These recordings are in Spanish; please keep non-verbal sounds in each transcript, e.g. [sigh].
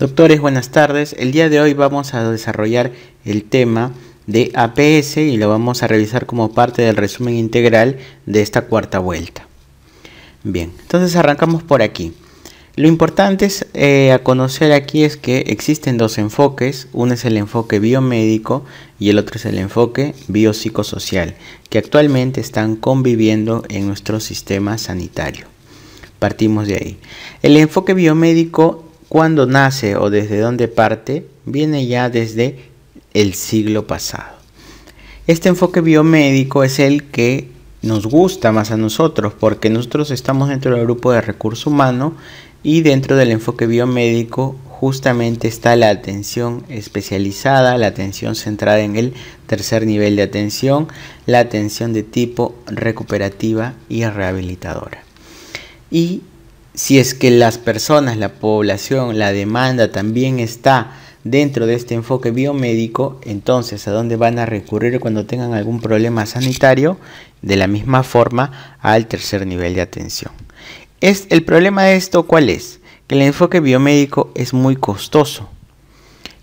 Doctores, buenas tardes. El día de hoy vamos a desarrollar el tema de APS y lo vamos a revisar como parte del resumen integral de esta cuarta vuelta. Bien, entonces arrancamos por aquí. Lo importante eh, a conocer aquí es que existen dos enfoques. Uno es el enfoque biomédico y el otro es el enfoque biopsicosocial, que actualmente están conviviendo en nuestro sistema sanitario. Partimos de ahí. El enfoque biomédico cuando nace o desde dónde parte viene ya desde el siglo pasado. Este enfoque biomédico es el que nos gusta más a nosotros porque nosotros estamos dentro del grupo de recurso humano y dentro del enfoque biomédico justamente está la atención especializada, la atención centrada en el tercer nivel de atención, la atención de tipo recuperativa y rehabilitadora. Y si es que las personas, la población, la demanda también está dentro de este enfoque biomédico, entonces a dónde van a recurrir cuando tengan algún problema sanitario, de la misma forma al tercer nivel de atención. Es el problema de esto cuál es? Que el enfoque biomédico es muy costoso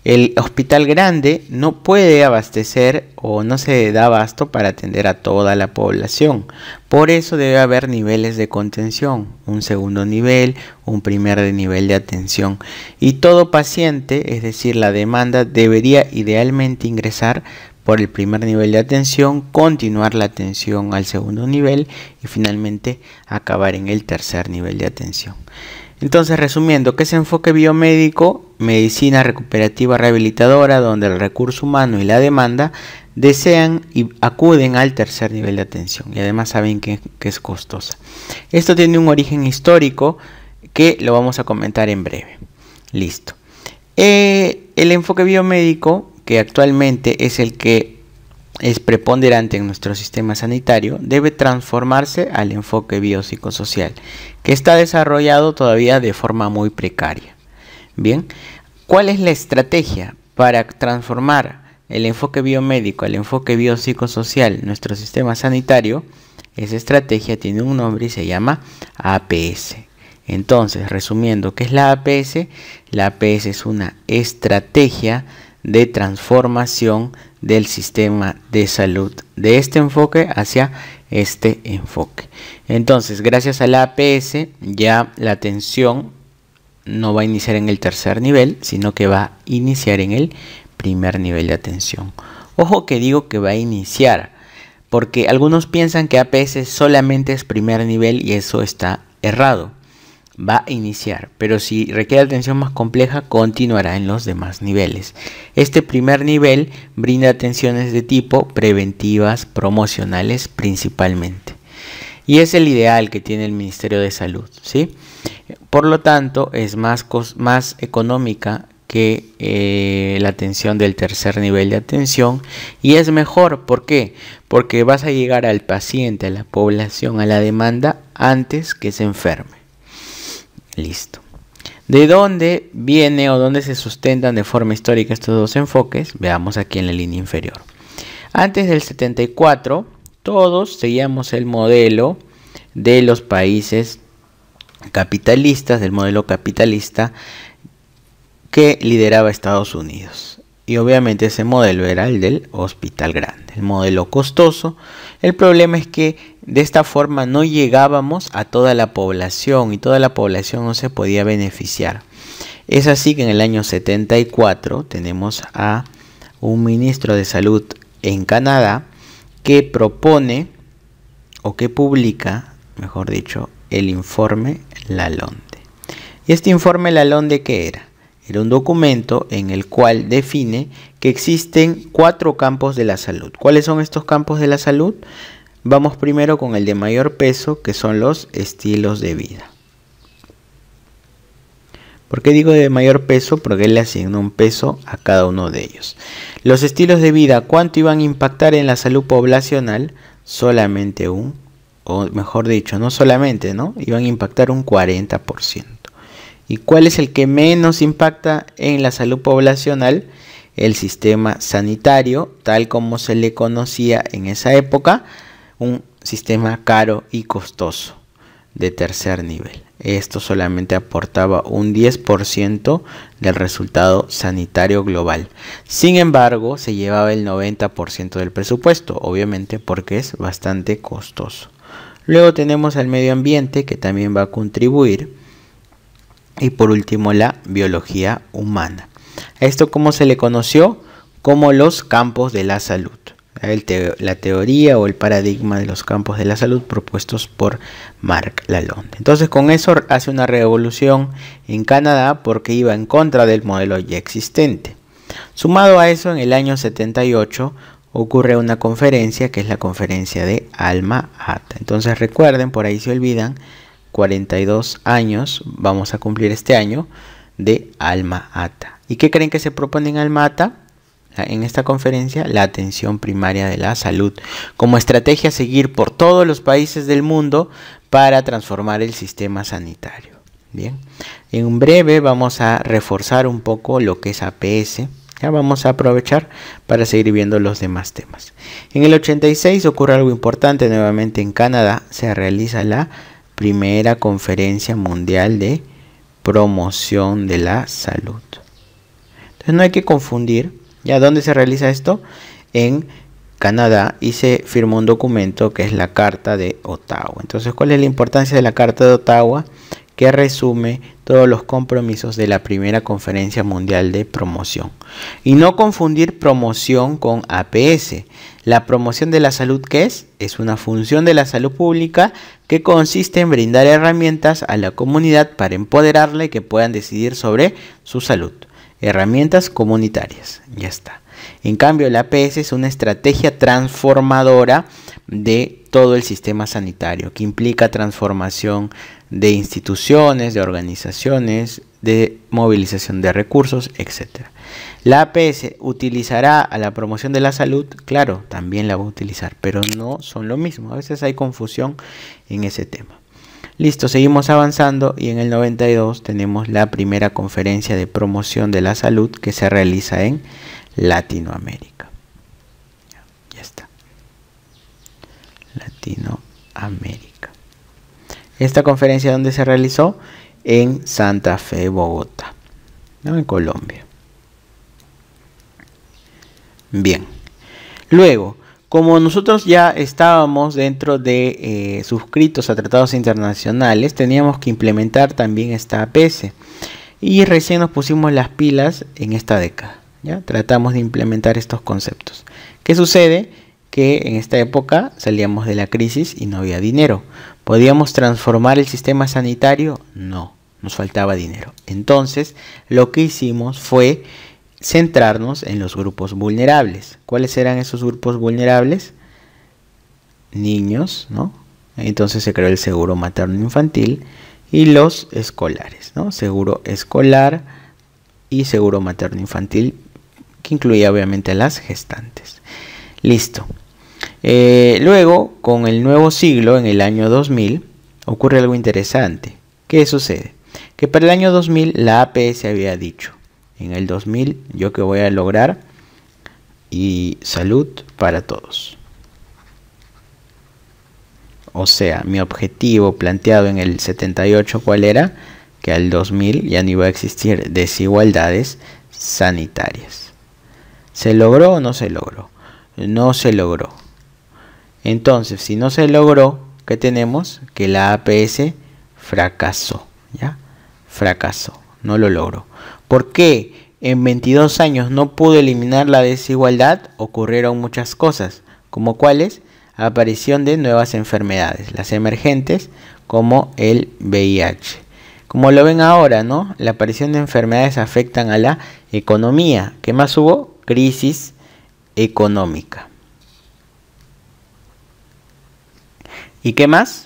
el hospital grande no puede abastecer o no se da abasto para atender a toda la población. Por eso debe haber niveles de contención, un segundo nivel, un primer nivel de atención. Y todo paciente, es decir, la demanda, debería idealmente ingresar por el primer nivel de atención, continuar la atención al segundo nivel y finalmente acabar en el tercer nivel de atención. Entonces, resumiendo, que es enfoque biomédico, medicina recuperativa rehabilitadora, donde el recurso humano y la demanda desean y acuden al tercer nivel de atención y además saben que, es costosa. Esto tiene un origen histórico que lo vamos a comentar en breve. Listo. Eh, el enfoque biomédico, que actualmente es el que es preponderante en nuestro sistema sanitario debe transformarse al enfoque biopsicosocial, que está desarrollado todavía de forma muy precaria. Bien, ¿cuál es la estrategia para transformar el enfoque biomédico al enfoque biopsicosocial nuestro sistema sanitario? Esa estrategia tiene un nombre y se llama APS. Entonces, resumiendo, ¿qué es la APS? La APS es una estrategia de transformación del sistema de salud, de este enfoque hacia este enfoque. Entonces, gracias a la APS, ya la atención no va a iniciar en el tercer nivel, sino que va a iniciar en el primer nivel de atención. Ojo que digo que va a iniciar, porque algunos piensan que APS solamente es primer nivel y eso está errado va a iniciar, pero si requiere atención más compleja continuará en los demás niveles. Este primer nivel brinda atenciones de tipo preventivas, promocionales principalmente. Y es el ideal que tiene el Ministerio de Salud, ¿sí? Por lo tanto, es más, más económica que eh, la atención del tercer nivel de atención y es mejor, ¿por qué? Porque vas a llegar al paciente, a la población, a la demanda antes que se enferme. Listo. ¿De dónde viene o dónde se sustentan de forma histórica estos dos enfoques? Veamos aquí en la línea inferior. Antes del 74, todos seguíamos el modelo de los países capitalistas, del modelo capitalista que lideraba Estados Unidos y obviamente ese modelo era el del hospital grande, el modelo costoso. El problema es que de esta forma no llegábamos a toda la población y toda la población no se podía beneficiar. Es así que en el año 74 tenemos a un ministro de salud en Canadá que propone o que publica, mejor dicho, el informe Lalonde. ¿Y este informe Lalonde qué era? Era un documento en el cual define que existen cuatro campos de la salud. ¿Cuáles son estos campos de la salud? Vamos primero con el de mayor peso, que son los estilos de vida. ¿Por qué digo de mayor peso? Porque él le asignó un peso a cada uno de ellos. Los estilos de vida, ¿cuánto iban a impactar en la salud poblacional? Solamente un, o mejor dicho, no solamente, ¿no? Iban a impactar un 40%. ¿Y cuál es el que menos impacta en la salud poblacional? El sistema sanitario, tal como se le conocía en esa época, un sistema caro y costoso de tercer nivel. Esto solamente aportaba un 10% del resultado sanitario global. Sin embargo, se llevaba el 90% del presupuesto, obviamente porque es bastante costoso. Luego tenemos al medio ambiente que también va a contribuir y por último la biología humana. Esto como se le conoció como los campos de la salud. la teoría o el paradigma de los campos de la salud propuestos por Marc Lalonde. Entonces con eso hace una revolución en Canadá porque iba en contra del modelo ya existente. Sumado a eso, en el año 78 ocurre una conferencia que es la conferencia de Alma Ata. Entonces recuerden, por ahí se olvidan, 42 años, vamos a cumplir este año, de Alma Ata. ¿Y qué creen que se propone en Alma Ata? En esta conferencia, la atención primaria de la salud, como estrategia a seguir por todos los países del mundo para transformar el sistema sanitario. Bien, en breve vamos a reforzar un poco lo que es APS. Ya vamos a aprovechar para seguir viendo los demás temas. En el 86 ocurre algo importante nuevamente en Canadá, se realiza la primera conferencia mundial de promoción de la salud. Entonces no hay que confundir. ¿Ya dónde se realiza esto? En Canadá y se firmó un documento que es la Carta de Ottawa. Entonces, ¿cuál es la importancia de la Carta de Ottawa? que resume todos los compromisos de la primera conferencia mundial de promoción. Y no confundir promoción con APS. La promoción de la salud, ¿qué es? Es una función de la salud pública que consiste en brindar herramientas a la comunidad para empoderarle que puedan decidir sobre su salud. Herramientas comunitarias. Ya está. En cambio, la APS es una estrategia transformadora de todo el sistema sanitario, que implica transformación de instituciones, de organizaciones, de movilización de recursos, etc. La APS utilizará a la promoción de la salud, claro, también la va a utilizar, pero no son lo mismo. A veces hay confusión en ese tema. Listo, seguimos avanzando y en el 92 tenemos la primera conferencia de promoción de la salud que se realiza en Latinoamérica. Ya está. Latinoamérica. Esta conferencia donde se realizó en Santa Fe, Bogotá, ¿no? en Colombia. Bien. Luego, como nosotros ya estábamos dentro de eh, suscritos a tratados internacionales, teníamos que implementar también esta APS. Y recién nos pusimos las pilas en esta década. Tratamos de implementar estos conceptos. ¿Qué sucede? Que en esta época salíamos de la crisis y no había dinero. ¿Podíamos transformar el sistema sanitario? No, nos faltaba dinero. Entonces, lo que hicimos fue centrarnos en los grupos vulnerables. ¿Cuáles eran esos grupos vulnerables? Niños, ¿no? Entonces se creó el seguro materno infantil y los escolares, ¿no? Seguro escolar y seguro materno infantil que incluía obviamente a las gestantes. Listo. Eh, luego, con el nuevo siglo, en el año 2000, ocurre algo interesante. ¿Qué sucede? Que para el año 2000 la APS había dicho, en el 2000 yo que voy a lograr y salud para todos. O sea, mi objetivo planteado en el 78, ¿cuál era? Que al 2000 ya no iba a existir desigualdades sanitarias. ¿Se logró o no se logró? No se logró. Entonces, si no se logró, ¿qué tenemos? Que la APS fracasó, ¿ya? Fracasó, no lo logró. ¿Por qué en 22 años no pudo eliminar la desigualdad? Ocurrieron muchas cosas, como cuáles? Aparición de nuevas enfermedades, las emergentes, como el VIH. Como lo ven ahora, ¿no? La aparición de enfermedades afectan a la economía. ¿Qué más hubo? crisis económica. ¿Y qué más?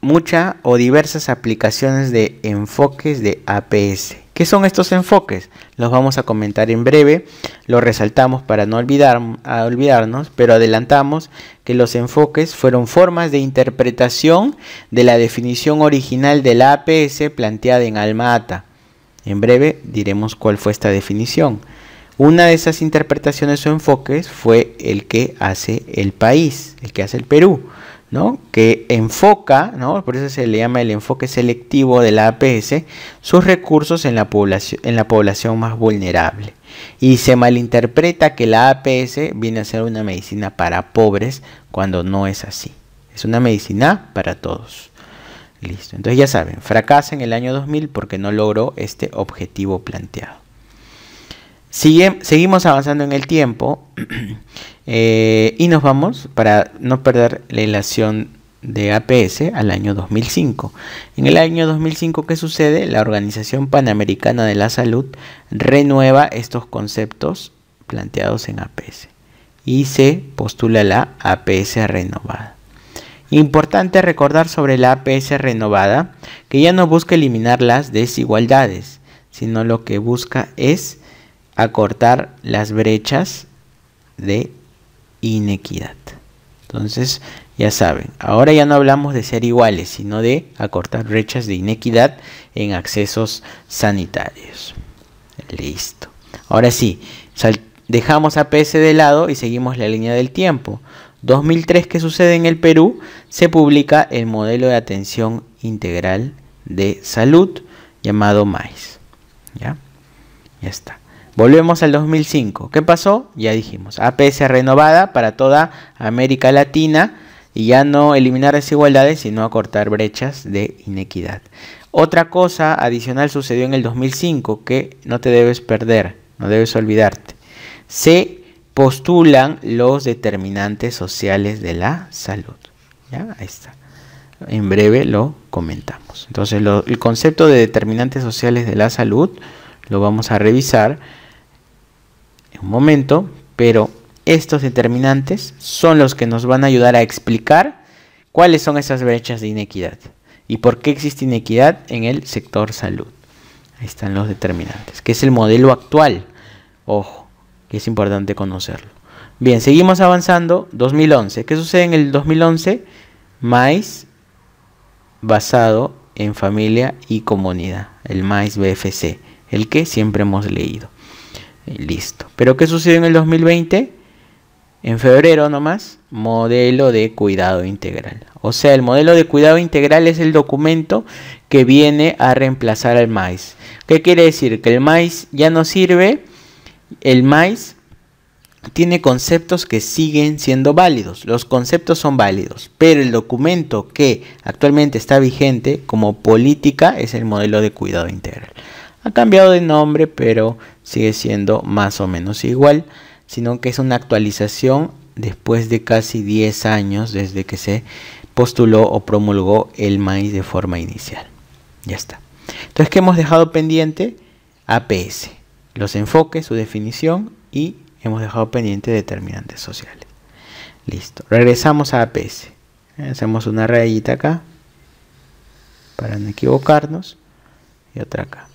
muchas o diversas aplicaciones de enfoques de APS. ¿Qué son estos enfoques? Los vamos a comentar en breve, los resaltamos para no olvidarnos, pero adelantamos que los enfoques fueron formas de interpretación de la definición original de la APS planteada en Alma Ata. En breve diremos cuál fue esta definición. Una de esas interpretaciones o enfoques fue el que hace el país, el que hace el Perú, ¿no? que enfoca, por eso se le llama el enfoque selectivo de la APS, sus recursos en la, población, en la población más vulnerable. Y se malinterpreta que la APS viene a ser una medicina para pobres cuando no es así. Es una medicina para todos. Listo. Entonces ya saben, fracasa en el año 2000 porque no logró este objetivo planteado seguimos avanzando en el tiempo [clears throat] eh, y nos vamos para no perder la relación de APS al año 2005. En el año 2005, ¿qué sucede? La Organización Panamericana de la Salud renueva estos conceptos planteados en APS y se postula la APS renovada. Importante recordar sobre la APS renovada que ya no busca eliminar las desigualdades, sino lo que busca es acortar las brechas de inequidad. Entonces, ya saben, ahora ya no hablamos de ser iguales, sino de acortar brechas de inequidad en accesos sanitarios. Listo. Ahora sí, dejamos a PS de lado y seguimos la línea del tiempo. 2003 que sucede en el Perú, se publica el modelo de atención integral de salud llamado MAIS. ¿Ya? Ya está. Volvemos al 2005. ¿Qué pasó? Ya dijimos. APS renovada para toda América Latina y ya no eliminar desigualdades, sino acortar brechas de inequidad. Otra cosa adicional sucedió en el 2005 que no te debes perder, no debes olvidarte. Se postulan los determinantes sociales de la salud. ¿Ya? está. En breve lo comentamos. Entonces, el concepto de determinantes sociales de la salud lo vamos a revisar momento, pero estos determinantes son los que nos van a ayudar a explicar cuáles son esas brechas de inequidad y por qué existe inequidad en el sector salud. Ahí están los determinantes, que es el modelo actual. Ojo, que es importante conocerlo. Bien, seguimos avanzando. 2011. ¿Qué sucede en el 2011? MAIS basado en familia y comunidad, el MAIS BFC, el que siempre hemos leído listo. Pero ¿qué sucedió en el 2020? En febrero nomás, modelo de cuidado integral. O sea, el modelo de cuidado integral es el documento que viene a reemplazar al maíz. ¿Qué quiere decir? Que el maíz ya no sirve. El maíz tiene conceptos que siguen siendo válidos. Los conceptos son válidos, pero el documento que actualmente está vigente como política es el modelo de cuidado integral. Ha cambiado de nombre, pero sigue siendo más o menos igual, sino que es una actualización después de casi 10 años desde que se postuló o promulgó el maíz de forma inicial. Ya está. Entonces, ¿qué hemos dejado pendiente? APS, los enfoques, su definición y hemos dejado pendiente determinantes sociales. Listo. Regresamos a APS. Hacemos una rayita acá para no equivocarnos y otra acá.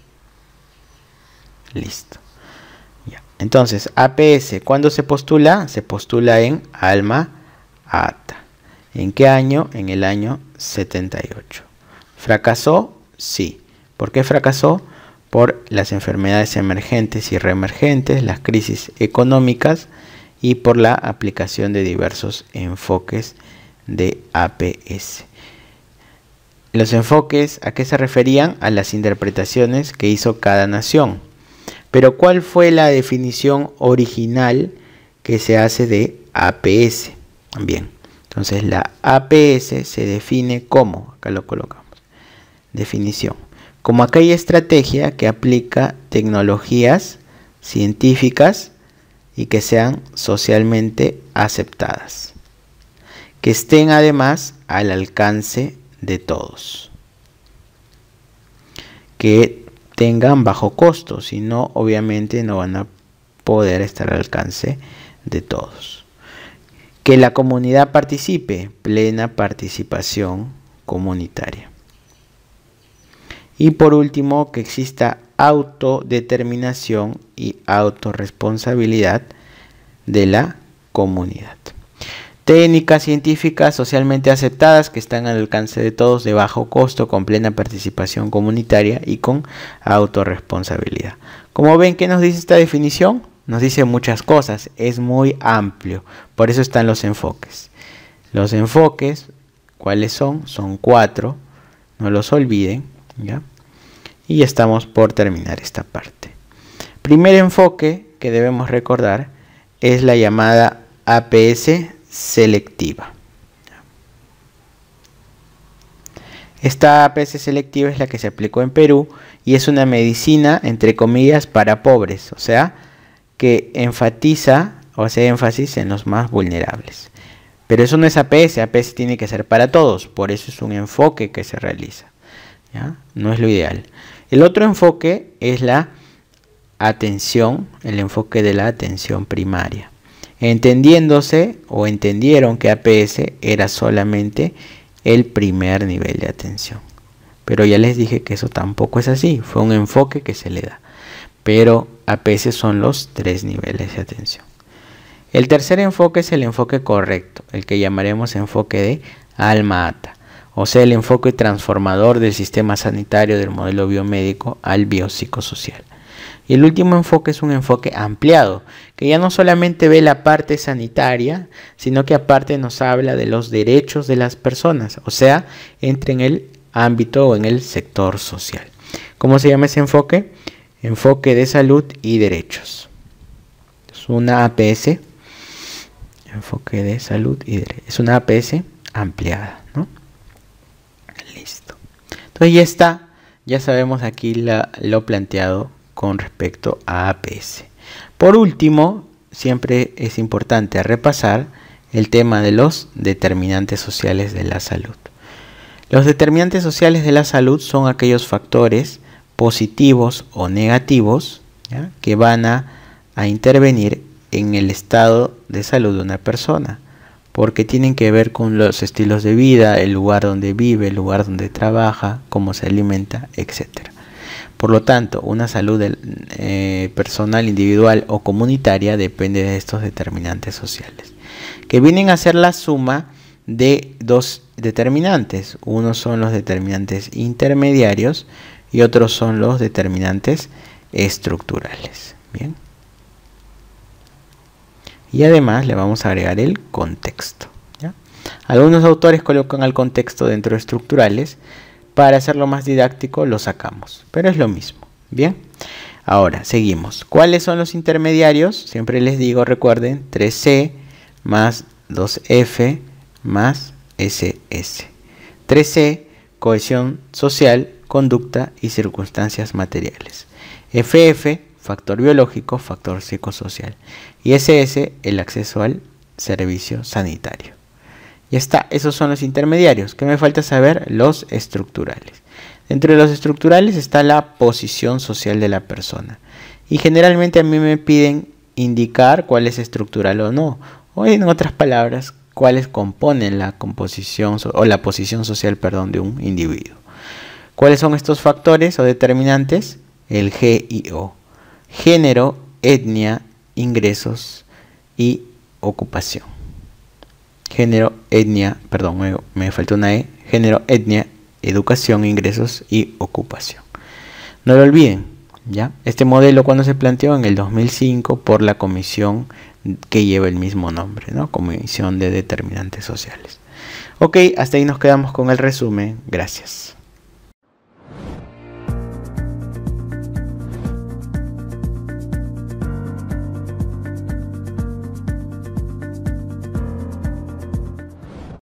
Listo. Entonces, APS, ¿cuándo se postula? Se postula en Alma Ata. ¿En qué año? En el año 78. ¿Fracasó? Sí. ¿Por qué fracasó? Por las enfermedades emergentes y reemergentes, las crisis económicas y por la aplicación de diversos enfoques de APS. Los enfoques a qué se referían a las interpretaciones que hizo cada nación pero ¿cuál fue la definición original que se hace de APS? Bien, entonces la APS se define como, acá lo colocamos, definición, como aquella estrategia que aplica tecnologías científicas y que sean socialmente aceptadas, que estén además al alcance de todos, que tengan bajo costo, si no, obviamente no van a poder estar al alcance de todos. Que la comunidad participe, plena participación comunitaria. Y por último, que exista autodeterminación y autorresponsabilidad de la comunidad técnicas científicas socialmente aceptadas que están al alcance de todos de bajo costo, con plena participación comunitaria y con autorresponsabilidad. Como ven, ¿qué nos dice esta definición? Nos dice muchas cosas, es muy amplio, por eso están los enfoques. Los enfoques, ¿cuáles son? Son cuatro, no los olviden, ¿ya? Y estamos por terminar esta parte. Primer enfoque que debemos recordar es la llamada APS selectiva. Esta APS selectiva es la que se aplicó en Perú y es una medicina, entre comillas, para pobres, o sea, que enfatiza o hace énfasis en los más vulnerables. Pero eso no es APS, APS tiene que ser para todos, por eso es un enfoque que se realiza. No es lo ideal. El otro enfoque es la atención, el enfoque de la atención primaria entendiéndose o entendieron que APS era solamente el primer nivel de atención. Pero ya les dije que eso tampoco es así, fue un enfoque que se le da. Pero APS son los tres niveles de atención. El tercer enfoque es el enfoque correcto, el que llamaremos enfoque de alma ata, o sea, el enfoque transformador del sistema sanitario del modelo biomédico al biopsicosocial. Y el último enfoque es un enfoque ampliado, que ya no solamente ve la parte sanitaria, sino que aparte nos habla de los derechos de las personas, o sea, entra en el ámbito o en el sector social. ¿Cómo se llama ese enfoque? Enfoque de salud y derechos. Es una APS. Enfoque de salud y derechos. Es una APS ampliada, ¿no? Listo. Entonces ya está. Ya sabemos aquí lo planteado con respecto a APS. Por último, siempre es importante repasar el tema de los determinantes sociales de la salud. Los determinantes sociales de la salud son aquellos factores positivos o negativos que van a, a intervenir en el estado de salud de una persona, porque tienen que ver con los estilos de vida, el lugar donde vive, el lugar donde trabaja, cómo se alimenta, etcétera. Por lo tanto, una salud eh, personal, individual o comunitaria depende de estos determinantes sociales, que vienen a ser la suma de dos determinantes. Unos son los determinantes intermediarios y otros son los determinantes estructurales. Bien. Y además le vamos a agregar el contexto. Algunos autores colocan al contexto dentro de estructurales, para hacerlo más didáctico lo sacamos, pero es lo mismo. Bien, ahora seguimos. ¿Cuáles son los intermediarios? Siempre les digo, recuerden, 3C más 2F más SS. 3C, cohesión social, conducta y circunstancias materiales. FF, factor biológico, factor psicosocial. Y SS, el acceso al servicio sanitario. Ya está, esos son los intermediarios. ¿Qué me falta saber? Los estructurales. Dentro de los estructurales está la posición social de la persona. Y generalmente a mí me piden indicar cuál es estructural o no. O en otras palabras, cuáles componen la composición o la posición social perdón, de un individuo. ¿Cuáles son estos factores o determinantes? El O. Género, etnia, ingresos y ocupación género, etnia, perdón, me, faltó una E, género, etnia, educación, ingresos y ocupación. No lo olviden, ¿ya? Este modelo cuando se planteó en el 2005 por la comisión que lleva el mismo nombre, ¿no? Comisión de Determinantes Sociales. Ok, hasta ahí nos quedamos con el resumen. Gracias.